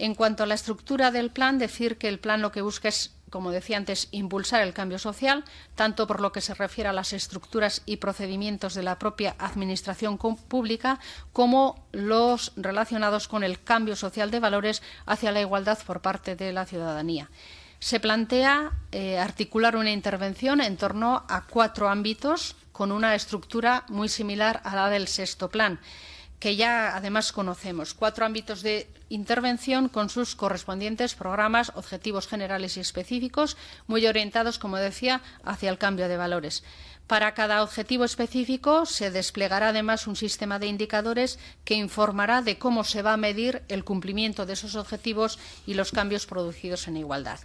En cuanto a la estructura del plan, decir que el plan lo que busca es como decía antes, impulsar el cambio social, tanto por lo que se refiere a las estructuras y procedimientos de la propia Administración pública, como los relacionados con el cambio social de valores hacia la igualdad por parte de la ciudadanía. Se plantea eh, articular una intervención en torno a cuatro ámbitos con una estructura muy similar a la del sexto plan que ya además conocemos, cuatro ámbitos de intervención con sus correspondientes programas, objetivos generales y específicos, muy orientados, como decía, hacia el cambio de valores. Para cada objetivo específico se desplegará además un sistema de indicadores que informará de cómo se va a medir el cumplimiento de esos objetivos y los cambios producidos en igualdad.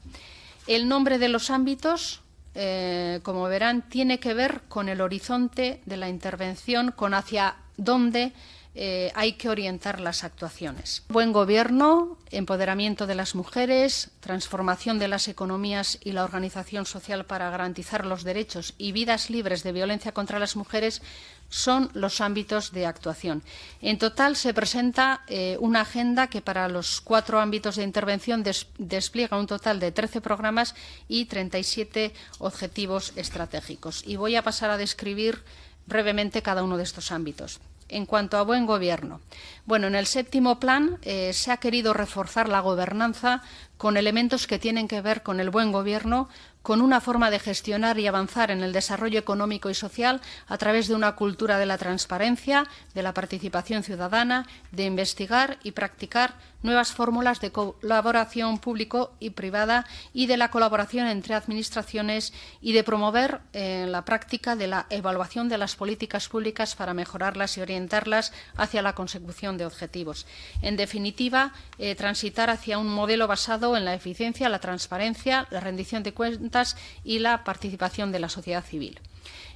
El nombre de los ámbitos eh, como verán, tiene que ver con el horizonte de la intervención, con hacia dónde eh, hay que orientar las actuaciones. Buen gobierno, empoderamiento de las mujeres, transformación de las economías y la organización social para garantizar los derechos y vidas libres de violencia contra las mujeres son los ámbitos de actuación. En total se presenta eh, una agenda que para los cuatro ámbitos de intervención despliega un total de 13 programas y 37 objetivos estratégicos. Y voy a pasar a describir brevemente cada uno de estos ámbitos en cuanto a buen gobierno. Bueno, en el séptimo plan eh, se ha querido reforzar la gobernanza con elementos que tienen que ver con el buen gobierno, con una forma de gestionar y avanzar en el desarrollo económico y social a través de una cultura de la transparencia, de la participación ciudadana, de investigar y practicar nuevas fórmulas de colaboración público y privada y de la colaboración entre administraciones y de promover eh, la práctica de la evaluación de las políticas públicas para mejorarlas y orientarlas hacia la consecución de objetivos. En definitiva, eh, transitar hacia un modelo basado en la eficiencia, la transparencia, la rendición de cuentas, y la participación de la sociedad civil.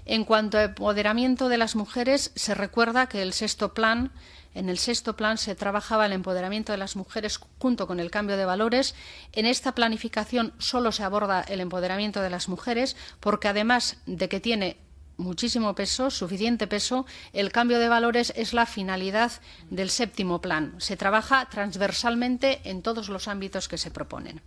En cuanto a empoderamiento de las mujeres, se recuerda que el sexto plan, en el sexto plan se trabajaba el empoderamiento de las mujeres junto con el cambio de valores. En esta planificación solo se aborda el empoderamiento de las mujeres porque además de que tiene muchísimo peso, suficiente peso, el cambio de valores es la finalidad del séptimo plan. Se trabaja transversalmente en todos los ámbitos que se proponen.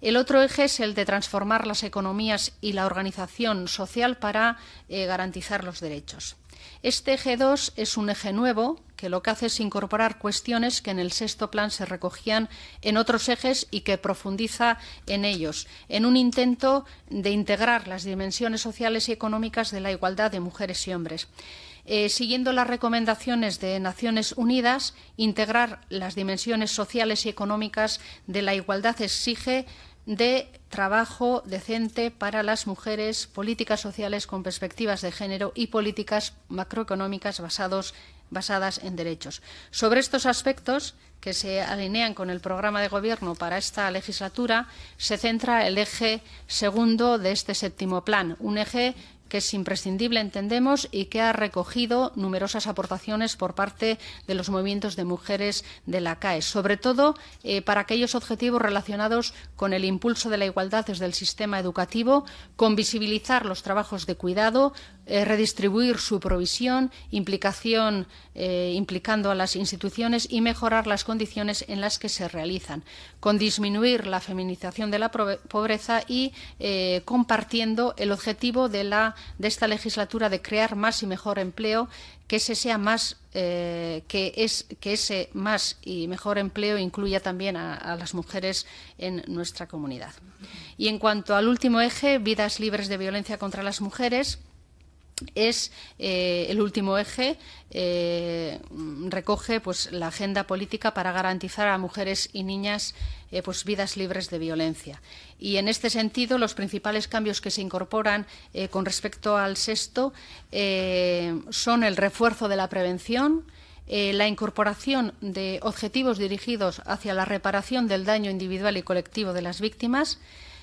El otro eje es el de transformar las economías y la organización social para eh, garantizar los derechos. Este eje 2 es un eje nuevo que lo que hace es incorporar cuestiones que en el sexto plan se recogían en otros ejes y que profundiza en ellos, en un intento de integrar las dimensiones sociales y económicas de la igualdad de mujeres y hombres. Eh, siguiendo las recomendaciones de Naciones Unidas, integrar las dimensiones sociales y económicas de la igualdad exige de trabajo decente para las mujeres, políticas sociales con perspectivas de género y políticas macroeconómicas basadas en derechos. Sobre estos aspectos, que se alinean con el programa de gobierno para esta legislatura, se centra el eje segundo de este séptimo plan, un eje que es imprescindible, entendemos, y que ha recogido numerosas aportaciones por parte de los movimientos de mujeres de la CAE, sobre todo eh, para aquellos objetivos relacionados con el impulso de la igualdad desde el sistema educativo, con visibilizar los trabajos de cuidado, eh, redistribuir su provisión, implicación, eh, implicando a las instituciones y mejorar las condiciones en las que se realizan, con disminuir la feminización de la pobreza y compartiendo el objetivo de la de esta legislatura de crear más y mejor empleo, que ese sea más, eh, que, es, que ese más y mejor empleo incluya también a, las mujeres en nuestra comunidad. Y en cuanto al último eje, vidas libres de violencia contra las mujeres, es eh, el último eje eh, recoge pues la agenda política para garantizar a mujeres y niñas eh, pues vidas libres de violencia. Y en este sentido, los principales cambios que se incorporan eh, con respecto al sexto eh, son el refuerzo de la prevención, la incorporación de objetivos dirigidos hacia la reparación del daño individual y colectivo de las víctimas,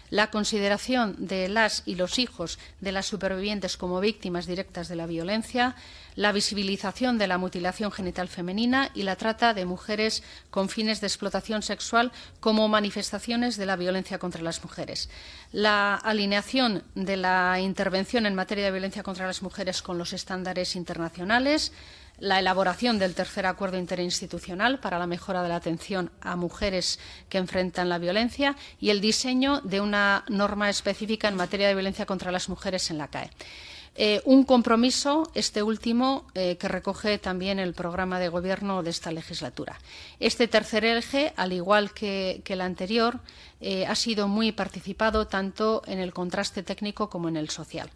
la consideración de las y los hijos de las supervivientes como víctimas directas de la violencia, la visibilización de la mutilación genital femenina y la trata de mujeres con fines de explotación sexual como manifestaciones de la violencia contra las mujeres, la alineación de la intervención en materia de violencia contra las mujeres con los estándares internacionales, la elaboración del tercer acuerdo interinstitucional para la mejora de la atención a mujeres que enfrentan la violencia y el diseño de una norma específica en materia de violencia contra las mujeres en la CAE. Eh, un compromiso, este último, eh, que recoge también el programa de gobierno de esta legislatura. Este tercer eje, al igual que, el anterior, eh, ha sido muy participado tanto en el contraste técnico como en el social.